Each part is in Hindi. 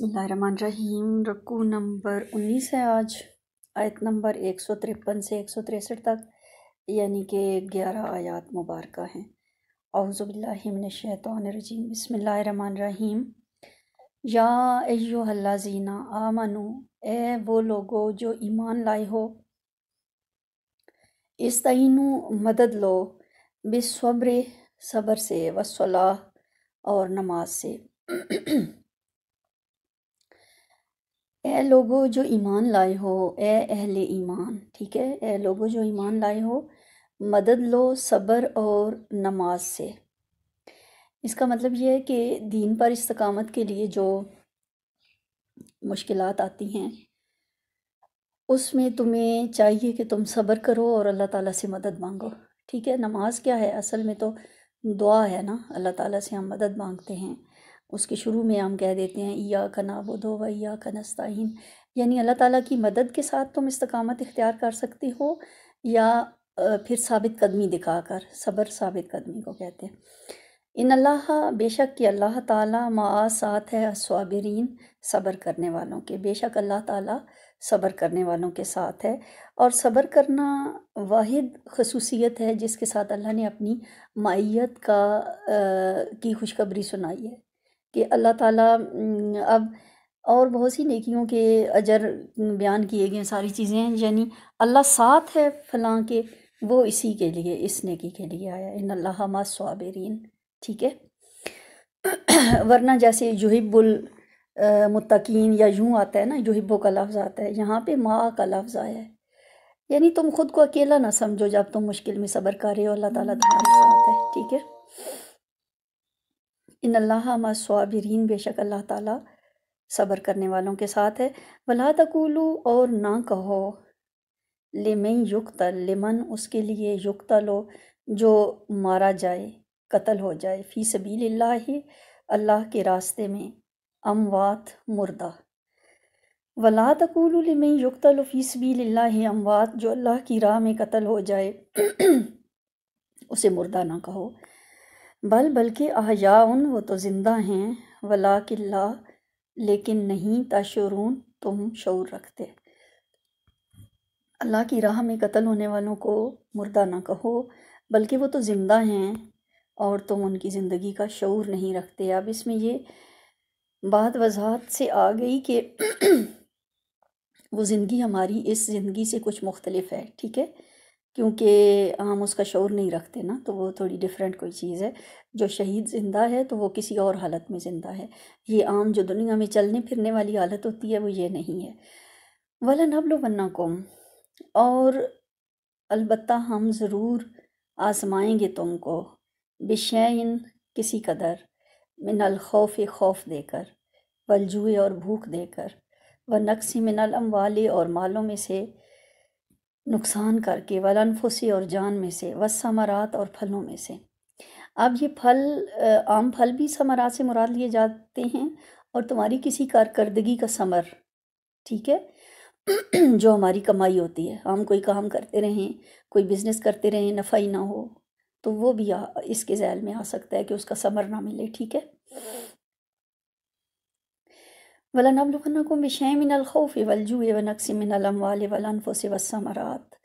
रहीम रकू नंबर उन्नीस है आज आयत नंबर एक सौ तिरपन से एक सौ तिरसठ तक यानी कि ग्यारह आयात मुबारक हैं बसमान बसमीम या एयो आ मनु ए वो लोगो जो ईमान लाए हो इस तयनु मदद लो बेसब्र सबर से वसलाह और नमाज से ए लोगो जो ईमान लाए हो ए अहल ईमान ठीक है ए लोगो जो ईमान लाए हो मदद लो सब्र और नमाज से इसका मतलब ये है कि दीन पर इस्तकामत के लिए जो मुश्किल आती हैं उसमें तुम्हें चाहिए कि तुम सब्र करो और अल्लाह ताला से मदद मांगो ठीक है नमाज क्या है असल में तो दुआ है ना अल्लाह ताला से हम मदद मांगते हैं उसके शुरू में हम कह देते हैं या कना बुदो व या कनस्ताइन यानी अल्लाह ताला की मदद के साथ तुम इस्तकामत इख्तियार कर सकते हो या फिर साबित कदमी दिखाकर सबर साबित कदमी को कहते हैं इन अल्लाह बेशक कि अल्लाह ताला मा साथ है असवाबरीन सबर करने वालों के बेशक अल्लाह ताला सबर करने वालों के साथ है और सब्र करना वाहिद खसूसियत है जिसके साथ अल्लाह ने अपनी माइत का आ, की खुशखबरी सुनाई है कि अल्लाह ताला अब और बहुत सी नेकियों के अजर बयान किए गए सारी चीज़ें यानी अल्लाह साथ है फलां के वो इसी के लिए इस नेकी के लिए आया इन अल्लाह मासवाबरीन ठीक है वरना जैसे जुहिबुल मुतकीन या यूँ आता है ना जुहिबो का लफ्ज़ आता है यहाँ पे माँ का लफ्ज़ आया है यानी तुम खुद को अकेला ना समझो जब तुम मुश्किल में सब्र कर रहे हो अल्लाह ताला तुम्हारे साथ है ठीक है इन अल्लाह बेशक अल्लाह ताला सब्र करने वालों के साथ है वला तकूलू और ना कहो लेमें युक्तल लेमन उसके लिए युक्तल हो जो मारा जाए कत्ल हो जाए फ़ी सबील अल्लाह के रास्ते में अमवात मुर्दा वला तकूलू लेमन युक्तल फ़ी सबील अमवात जो अल्लाह की राह में कत्ल हो जाए उसे मुर्दा ना कहो बल बल्कि उन वो तो ज़िंदा हैं वला किल्ला लेकिन नहीं ताशरून तुम शौर रखते अल्लाह की राह में कत्ल होने वालों को मुर्दा ना कहो बल्कि वो तो ज़िंदा हैं और तुम उनकी ज़िंदगी का शौर नहीं रखते अब इसमें ये बात वजाहत से आ गई कि वो ज़िंदगी हमारी इस ज़िंदगी से कुछ मुख्तलिफ है ठीक है क्योंकि हम उसका शोर नहीं रखते ना तो वो थोड़ी डिफरेंट कोई चीज़ है जो शहीद ज़िंदा है तो वो किसी और हालत में ज़िंदा है ये आम जो दुनिया में चलने फिरने वाली हालत होती है वो ये नहीं है नब लो वन्ना कौम और अलबत् हम ज़रूर आजमाएंगे तुमको बेशन किसी कदर मिनल खौफ खौफ देकर वलजुए और भूख देकर व नक्सी मिनल वाले और मालों में से नुकसान करके वलनफुसी और जान में से व समरात और फलों में से अब ये फल आम फल भी समरात से मुराद लिए जाते हैं और तुम्हारी किसी कारकर्दगी का समर ठीक है जो हमारी कमाई होती है हम कोई काम करते रहें कोई बिज़नेस करते रहें नफ़ा ही ना हो तो वो भी आ, इसके जैल में आ सकता है कि उसका समर ना मिले ठीक है वलनबलवनकुम बिशय मिनलखौफ़ वलजू वनक्स मिनलमवाल वलनफ़ वसमरात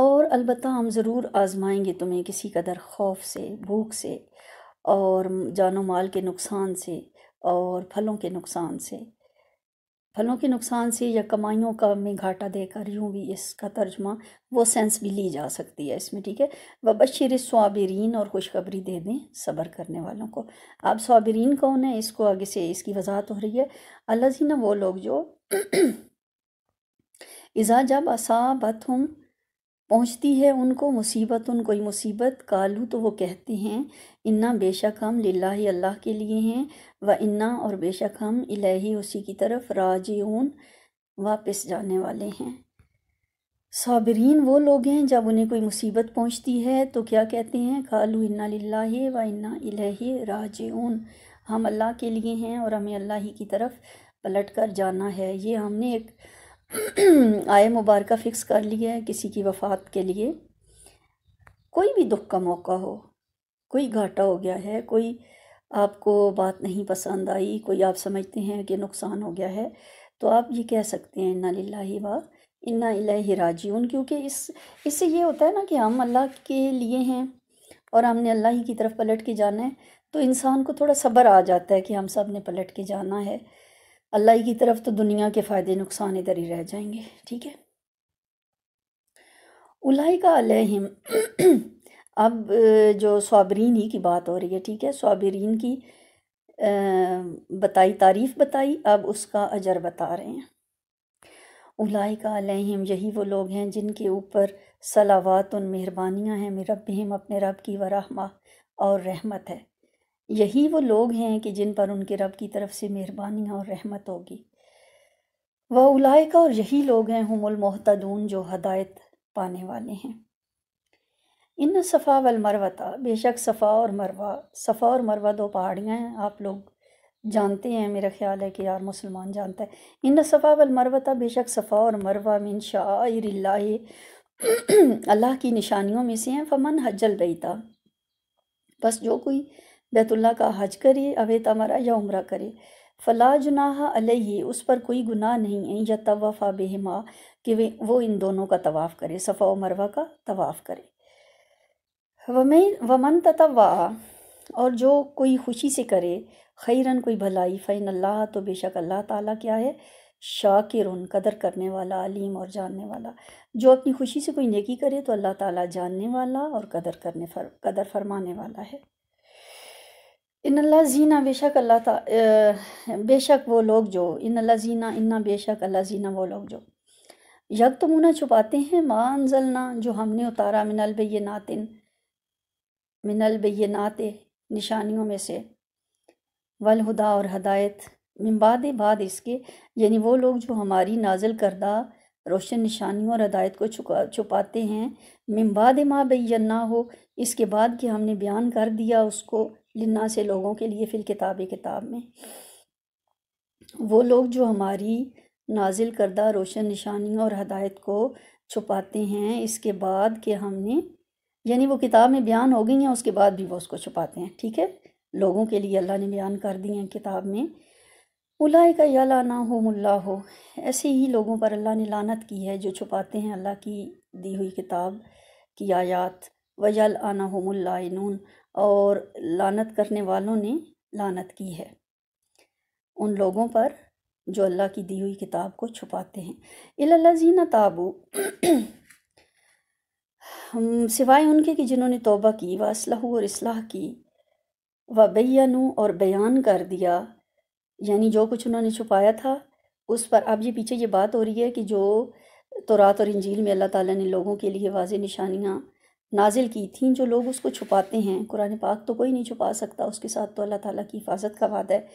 और अलबत् हम ज़रूर आजमाएंगे तुम्हें किसी कदर खौफ से भूख से और जानो माल के नुकसान से और फलों के नुकसान से फलों के नुकसान से या कमाइयों का में घाटा देकर यूँ भी इसका तर्जमा वो सेंस भी ली जा सकती है इसमें ठीक है वबशर स्वाबरीन और खुशखबरी दे दें सब्र करने वालों को अब स्वाबरीन कौन है इसको आगे से इसकी वजाहत हो रही है ना वो लोग जो इज़ा जब बत हूँ पहुंचती है उनको मुसीबत उन कोई मुसीबत कालू तो वो कहते हैं इन्ना बेशक हम लाही अल्लाह के लिए हैं व इन्ना और बेशक हम इलाही उसी की तरफ राज वापस जाने वाले हैं साबरीन वो लोग हैं जब उन्हें कोई मुसीबत पहुंचती है तो क्या कहते हैं कालू इन्ना लाही व इन्ना इलाही राज हम अल्लाह के लिए हैं और हमें अल्लाह ही की तरफ पलट कर जाना है ये हमने एक आए मुबारक फ़िक्स कर लिया है किसी की वफ़ात के लिए कोई भी दुख का मौका हो कोई घाटा हो गया है कोई आपको बात नहीं पसंद आई कोई आप समझते हैं कि नुकसान हो गया है तो आप ये कह सकते हैं इन्ना लाही वाह इन्ना उन क्योंकि इस इससे ये होता है ना कि हम अल्लाह के लिए हैं और हमने अल्लाह ही की तरफ पलट के जाना है तो इंसान को थोड़ा सब्र आ जाता है कि हम सब ने पलट के जाना है अल्लाह की तरफ तो दुनिया के फ़ायदे नुकसान इधर ही रह जाएंगे ठीक है उलाई का अलहिम अब जो स्वाबरीन ही की बात हो रही है ठीक है स्वाबरीन की बताई तारीफ़ बताई अब उसका अजर बता रहे हैं उलाई का अलहिम यही वो लोग हैं जिनके ऊपर सलावात उन मेहरबानियाँ हैं मेरब हम अपने रब की वरहमा और रहमत है यही वो लोग हैं कि जिन पर उनके रब की तरफ से मेहरबानी और रहमत होगी वह उलायका और यही लोग हैं हमुल मोहतदून जो हदायत पाने वाले हैं इन सफ़ा वल बेशक सफ़ा और मरवा सफ़ा और मरवा दो पहाड़ियाँ हैं आप लोग जानते हैं मेरा ख्याल है कि यार मुसलमान जानता है इन सफ़ा वल बेशक सफ़ा और मरवा मिन शायर अल्लाह की निशानियों में से हैं फमन हजल बैता बस जो कोई बैतुल्ला का हज करे अवे तमरा या उम्र करे फ़ला जुनाहा अलही उस पर कोई गुनाह नहीं है या तवाफ़ा बेहमा कि वे वो इन दोनों का तवाफ़ करे सफ़ा मरवा का तवाफ़ करे वमें वमन तवा और जो कोई खुशी से करे खैरन कोई भलाई फ़ैन अल्लाह तो बेशक अल्लाह ताला क्या है शाकिर कदर करने वाला अलीम और जानने वाला जो अपनी खुशी से कोई नेकी करे तो अल्लाह ताला जानने वाला और कदर करने फर, कदर फरमाने वाला है इन लजीना जीना बेशक अल्लाह ता बेशक वो लोग जो इन लजीना जीना इन्ना बेशक अल्लाह जीना वो लोग जो यक तो मुना छुपाते हैं मानजलना जो हमने उतारा मिनल नातिन मिनल नाते निशानियों में से हुदा और हदायत मिम्बाद बाद इसके यानी वो लोग जो हमारी नाजिल करदा रोशन निशानियों और हदायत को छुपा छुपाते हैं मिम्बाद माँ ना हो इसके बाद कि हमने बयान कर दिया उसको लन्ना से लोगों के लिए फिल किताब किताब में वो लोग जो हमारी नाजिल करदा रोशन निशानियों और हदायत को छुपाते हैं इसके बाद कि हमने यानी वो किताब में बयान हो गई हैं उसके बाद भी वो उसको छुपाते हैं ठीक है लोगों के लिए अल्लाह ने बयान कर दिए हैं किताब में उलाए का या लाना हो मुल्ला हो ऐसे ही लोगों पर अल्लाह ने लानत की है जो छुपाते हैं अल्लाह की दी हुई किताब की आयात व वजल आना हो मुल्ला नून और लानत करने वालों ने लानत की है उन लोगों पर जो अल्लाह की दी हुई किताब को छुपाते हैं इलाजीना ताबू सिवाय उनके कि जिन्होंने तोबा की व असलह और इसलाह की व बैनु और बयान कर दिया यानी जो कुछ उन्होंने छुपाया था उस पर अब ये पीछे ये बात हो रही है कि जो तो रात और इंजील में अल्लाह ताला ने लोगों के लिए वाज निशानियाँ नाजिल की थी जो लोग उसको छुपाते हैं कुरान पाक तो कोई नहीं छुपा सकता उसके साथ तो अल्लाह ताला की हिफाजत का वादा है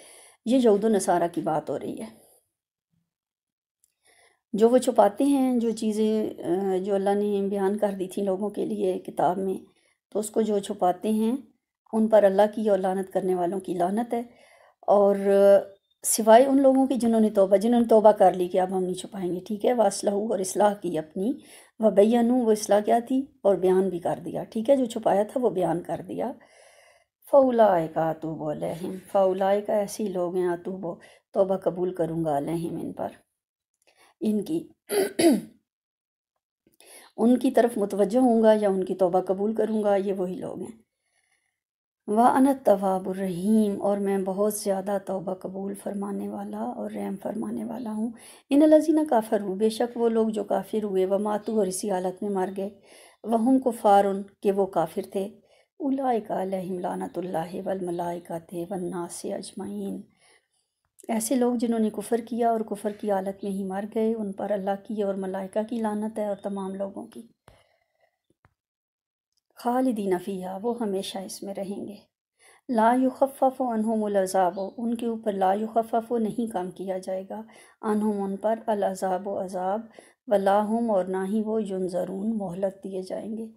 ये यहूद नसारा की बात हो रही है जो वो छुपाते हैं जो चीज़ें जो अल्लाह ने बयान कर दी थी लोगों के लिए किताब में तो उसको जो छुपाते हैं उन पर अल्लाह की और लानत करने वालों की लानत है और सिवाय उन लोगों की जिन्होंने तोबा जिन्होंने तोबा कर ली कि अब हम नहीं छुपाएंगे ठीक है वासलहू और इसलाह की अपनी व वबैनू वो इसलाह क्या थी और बयान भी कर दिया ठीक है जो छुपाया था वो बयान कर दिया फ़ौलाए का आतूब अलहम फ़ौलाए का ऐसे लोग हैं आतूब तोबा कबूल करूँगा अलहम इन पर इनकी उनकी तरफ मुतवजह होऊंगा या उनकी तोबा कबूल करूँगा ये वही लोग हैं व अनत तवाबुररहीम और मैं बहुत ज़्यादा तोबा कबूल फरमाने वाला और रहम फरमाने वाला हूँ इन लजीना काफ़र हूँ बेशक वो लोग जो काफिर हुए व मातू और इसी हालत में मार गए वहम को फ़ारन के वो काफिर थे उलाकामलानतल्ला वलमलाइका थे वन्नास अजमाइन ऐसे लोग जिन्होंने कुफ़र किया और कुफ़र की हालत में ही मर गए उन पर अल्लाह की और मलाइका की लानत है और तमाम लोगों की खालदीन फ़िया वो हमेशा इसमें रहेंगे ला युखफ़ अनहमज़ाब उनके ऊपर ला युखफ़ नहीं काम किया जाएगा अनहम उन पर व अज़ाब वलाहम और ना ही वो युनजरून मोहलत दिए जाएंगे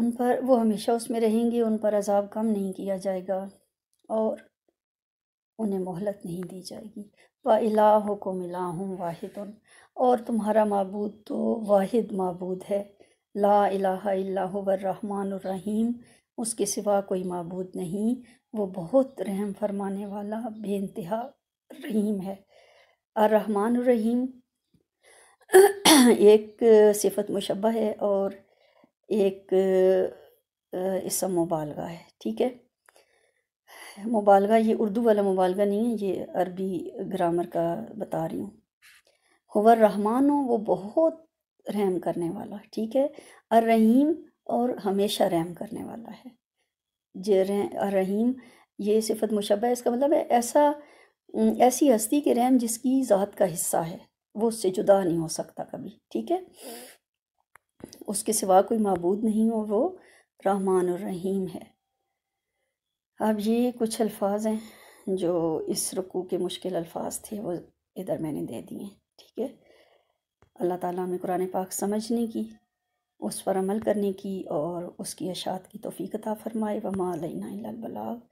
उन पर वो हमेशा उसमें रहेंगे उन पर अज़ाब कम नहीं किया जाएगा और उन्हें मोहलत नहीं दी जाएगी व इलाह को मिला हूँ वाहिद और तुम्हारा मबूद तो वाहिद मबूद है ला लाहीम उसके सिवा कोई मबूद नहीं वो बहुत रहम फरमाने वाला बेानतहा रहीम है अर्रहमान रहीम एक सिफत मुशबा है और एक इसम मुबालगा है ठीक है मुबालगा ये उर्दू वाला मुबालगा नहीं है ये अरबी ग्रामर का बता रही हूँ हुवर रहमान वो बहुत रहम करने वाला ठीक है अर रहीम और हमेशा रहम करने वाला है जे अर रहीम ये सिफत मुशबा इसका मतलब है ऐसा ऐसी हस्ती के रहम जिसकी ज़ात का हिस्सा है वो उससे जुदा नहीं हो सकता कभी ठीक है उसके सिवा कोई मबूद नहीं और वो रहमान और रहीम है अब ये कुछ अल्फाज हैं जो इस रुकू के मुश्किल अल्फाज थे वो इधर मैंने दे दिए ठीक है अल्लाह ताला हमें कुरान पाक समझने की उस पर अमल करने की और उसकी अशात की तोफ़ी फ़रमाए व माँ बलाग